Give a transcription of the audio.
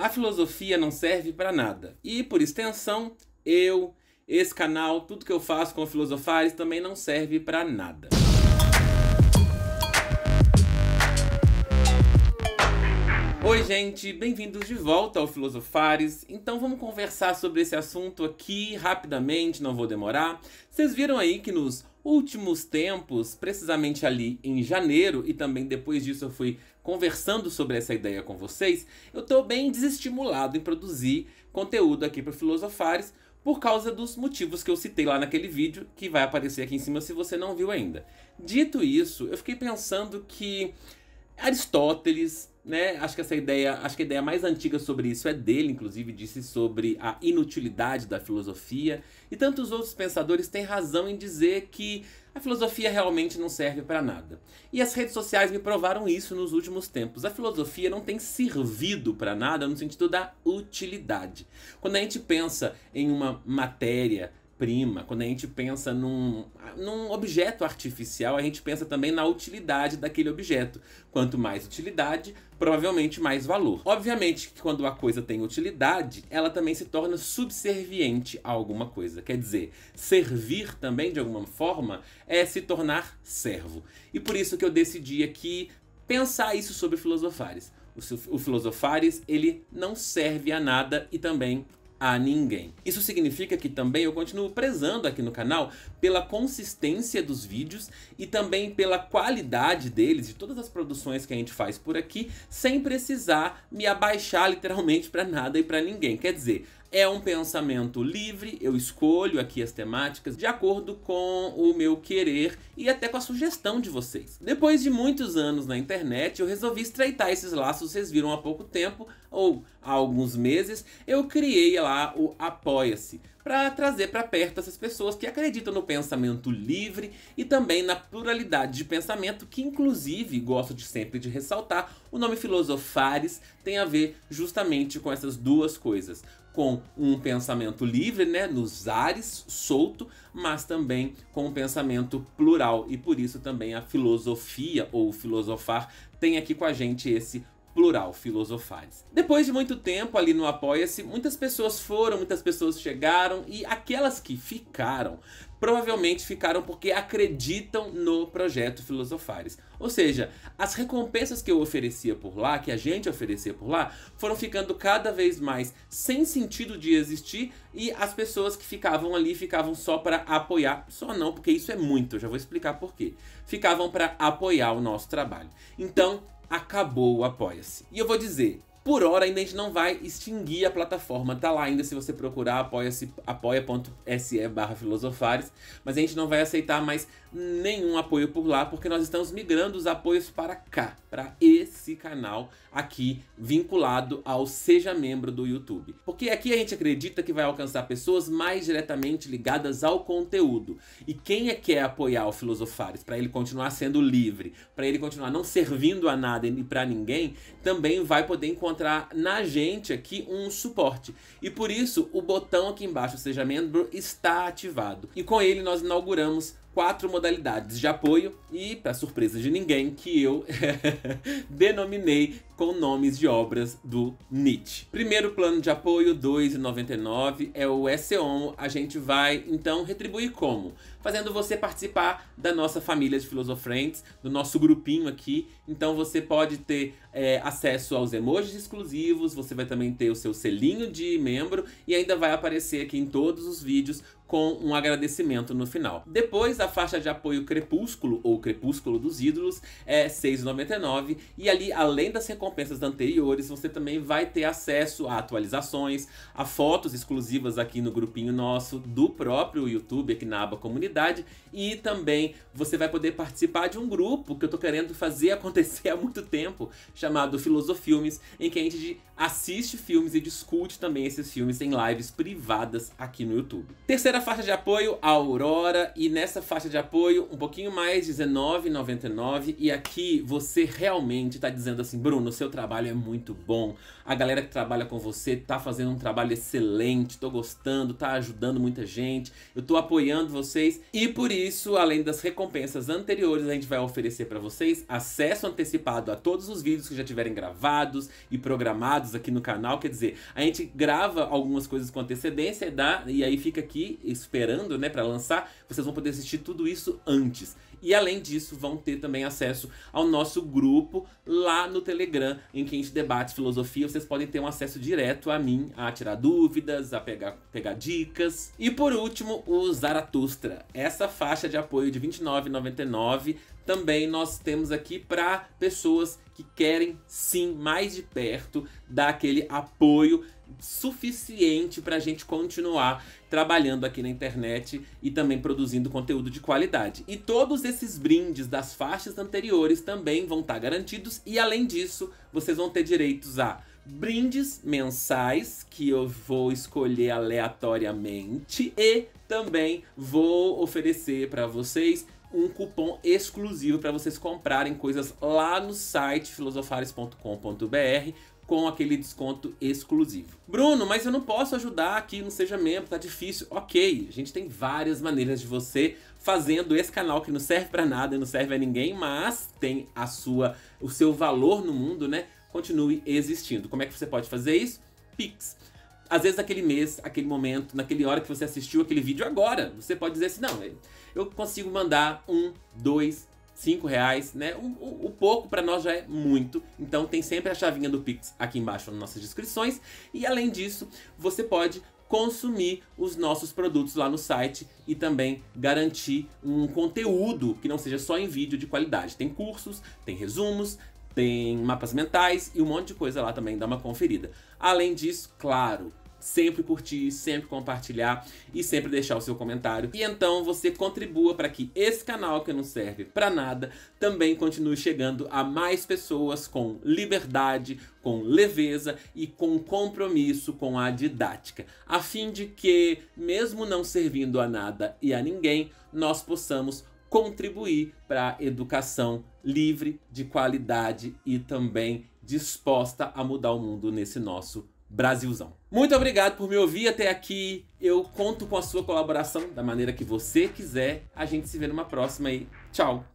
A filosofia não serve para nada. E, por extensão, eu, esse canal, tudo que eu faço com filosofares também não serve para nada. Oi, gente, bem-vindos de volta ao Filosofares. Então vamos conversar sobre esse assunto aqui rapidamente, não vou demorar. Vocês viram aí que nos últimos tempos, precisamente ali em janeiro, e também depois disso eu fui conversando sobre essa ideia com vocês, eu estou bem desestimulado em produzir conteúdo aqui para Filosofares por causa dos motivos que eu citei lá naquele vídeo, que vai aparecer aqui em cima se você não viu ainda. Dito isso, eu fiquei pensando que Aristóteles, né? Acho que essa ideia, acho que a ideia mais antiga sobre isso é dele, inclusive disse sobre a inutilidade da filosofia, e tantos outros pensadores têm razão em dizer que a filosofia realmente não serve para nada. E as redes sociais me provaram isso nos últimos tempos. A filosofia não tem servido para nada no sentido da utilidade. Quando a gente pensa em uma matéria prima quando a gente pensa num, num objeto artificial, a gente pensa também na utilidade daquele objeto. Quanto mais utilidade, provavelmente mais valor. Obviamente que quando a coisa tem utilidade, ela também se torna subserviente a alguma coisa. Quer dizer, servir também de alguma forma é se tornar servo. E por isso que eu decidi aqui pensar isso sobre filosofares. O Filosofares, ele não serve a nada e também a ninguém. Isso significa que também eu continuo prezando aqui no canal pela consistência dos vídeos e também pela qualidade deles, de todas as produções que a gente faz por aqui, sem precisar me abaixar literalmente para nada e para ninguém. Quer dizer, é um pensamento livre, eu escolho aqui as temáticas de acordo com o meu querer e até com a sugestão de vocês. Depois de muitos anos na internet, eu resolvi estreitar esses laços, vocês viram há pouco tempo, ou há alguns meses, eu criei lá o Apoia-se para trazer para perto essas pessoas que acreditam no pensamento livre e também na pluralidade de pensamento, que inclusive gosto de sempre de ressaltar, o nome filosofares tem a ver justamente com essas duas coisas, com um pensamento livre, né, nos ares, solto, mas também com um pensamento plural e por isso também a filosofia ou filosofar tem aqui com a gente esse plural, filosofares. Depois de muito tempo ali no Apoia-se, muitas pessoas foram, muitas pessoas chegaram e aquelas que ficaram provavelmente ficaram porque acreditam no projeto Filosofares. Ou seja, as recompensas que eu oferecia por lá, que a gente oferecia por lá, foram ficando cada vez mais sem sentido de existir e as pessoas que ficavam ali ficavam só para apoiar, só não, porque isso é muito, eu já vou explicar por quê. Ficavam para apoiar o nosso trabalho. Então, acabou o Apoia-se. E eu vou dizer, por hora ainda a gente não vai extinguir a plataforma, tá lá ainda se você procurar apoia-se apoia.se barra filosofares, mas a gente não vai aceitar mais nenhum apoio por lá, porque nós estamos migrando os apoios para cá para esse canal aqui vinculado ao Seja Membro do YouTube. Porque aqui a gente acredita que vai alcançar pessoas mais diretamente ligadas ao conteúdo. E quem é que quer apoiar o Filosofares para ele continuar sendo livre, para ele continuar não servindo a nada e para ninguém, também vai poder encontrar na gente aqui um suporte. E por isso o botão aqui embaixo Seja Membro está ativado. E com ele nós inauguramos quatro modalidades de apoio e, para surpresa de ninguém, que eu denominei com nomes de obras do Nietzsche. Primeiro plano de apoio, R$ 2,99, é o SEOMO. A gente vai, então, retribuir como? Fazendo você participar da nossa família de Filosofrentes, do nosso grupinho aqui. Então você pode ter é, acesso aos emojis exclusivos, você vai também ter o seu selinho de membro e ainda vai aparecer aqui em todos os vídeos com um agradecimento no final. Depois, a faixa de apoio Crepúsculo, ou Crepúsculo dos Ídolos, é R$ 6,99. E ali, além das recompensas anteriores, você também vai ter acesso a atualizações, a fotos exclusivas aqui no grupinho nosso do próprio YouTube, aqui na aba Comunidade. E também você vai poder participar de um grupo que eu tô querendo fazer acontecer há muito tempo, chamado Filosofilmes, em que a gente assiste filmes e discute também esses filmes em lives privadas aqui no YouTube. Terceira Primeira faixa de apoio, Aurora, e nessa faixa de apoio, um pouquinho mais, R$19,99. E aqui você realmente está dizendo assim, Bruno, seu trabalho é muito bom. A galera que trabalha com você tá fazendo um trabalho excelente, tô gostando, tá ajudando muita gente, eu tô apoiando vocês. E por isso, além das recompensas anteriores, a gente vai oferecer para vocês acesso antecipado a todos os vídeos que já tiverem gravados e programados aqui no canal. Quer dizer, a gente grava algumas coisas com antecedência dá, e aí fica aqui esperando, né, para lançar, vocês vão poder assistir tudo isso antes. E além disso, vão ter também acesso ao nosso grupo lá no Telegram, em que a gente debate filosofia. Vocês podem ter um acesso direto a mim, a tirar dúvidas, a pegar, pegar dicas. E por último, o Zaratustra. Essa faixa de apoio de R$ 29,99 também nós temos aqui para pessoas que querem sim mais de perto dar aquele apoio suficiente para a gente continuar trabalhando aqui na internet e também produzindo conteúdo de qualidade. E todos esses brindes das faixas anteriores também vão estar tá garantidos e além disso, vocês vão ter direitos a brindes mensais que eu vou escolher aleatoriamente e também vou oferecer para vocês um cupom exclusivo para vocês comprarem coisas lá no site filosofares.com.br com aquele desconto exclusivo. Bruno, mas eu não posso ajudar aqui, não seja membro, tá difícil. Ok, a gente tem várias maneiras de você fazendo esse canal que não serve para nada, e não serve a ninguém, mas tem a sua, o seu valor no mundo, né? Continue existindo. Como é que você pode fazer isso? Pix. Às vezes naquele mês, aquele momento, naquele hora que você assistiu aquele vídeo agora, você pode dizer assim, não, eu consigo mandar um, dois, 5 reais, né? O, o, o pouco para nós já é muito. Então tem sempre a chavinha do Pix aqui embaixo nas nossas descrições. E além disso, você pode consumir os nossos produtos lá no site e também garantir um conteúdo que não seja só em vídeo de qualidade. Tem cursos, tem resumos, tem mapas mentais e um monte de coisa lá também, dá uma conferida. Além disso, claro, sempre curtir, sempre compartilhar e sempre deixar o seu comentário. E então você contribua para que esse canal que não serve para nada também continue chegando a mais pessoas com liberdade, com leveza e com compromisso com a didática, a fim de que, mesmo não servindo a nada e a ninguém, nós possamos contribuir para a educação livre, de qualidade e também disposta a mudar o mundo nesse nosso Brasilzão. Muito obrigado por me ouvir até aqui. Eu conto com a sua colaboração da maneira que você quiser. A gente se vê numa próxima aí. Tchau!